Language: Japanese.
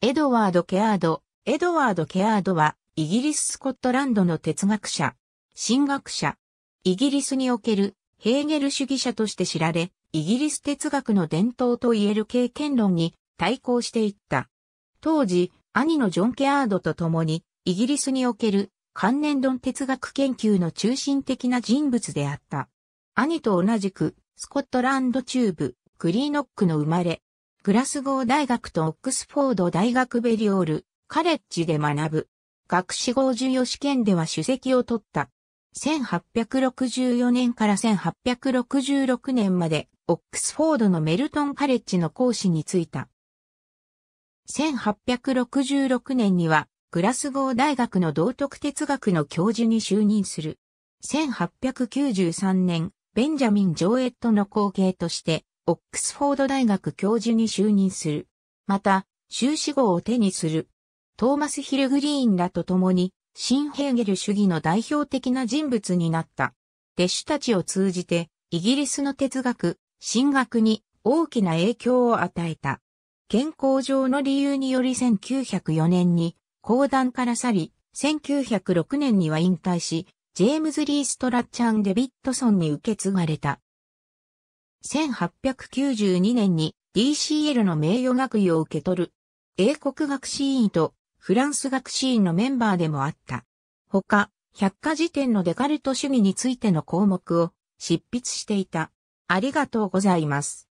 エドワード・ケアード。エドワード・ケアードは、イギリス・スコットランドの哲学者、神学者、イギリスにおけるヘーゲル主義者として知られ、イギリス哲学の伝統といえる経験論に対抗していった。当時、兄のジョン・ケアードと共に、イギリスにおける関連論哲学研究の中心的な人物であった。兄と同じく、スコットランド中部、クリーノックの生まれ、グラスゴー大学とオックスフォード大学ベリオール、カレッジで学ぶ。学士号授与試験では主席を取った。1864年から1866年まで、オックスフォードのメルトンカレッジの講師に就いた。1866年には、グラスゴー大学の道徳哲学の教授に就任する。1893年、ベンジャミン・ジョーエットの後継として、オックスフォード大学教授に就任する。また、修士号を手にする。トーマス・ヒルグリーンらと共に、新ヘーゲル主義の代表的な人物になった。弟子たちを通じて、イギリスの哲学、神学に大きな影響を与えた。健康上の理由により1904年に講談から去り、1906年には引退し、ジェームズ・リー・ストラッチャン・デビッドソンに受け継がれた。1892年に DCL の名誉学位を受け取る。英国学士院とフランス学士院のメンバーでもあった。他、百科事典のデカルト主義についての項目を執筆していた。ありがとうございます。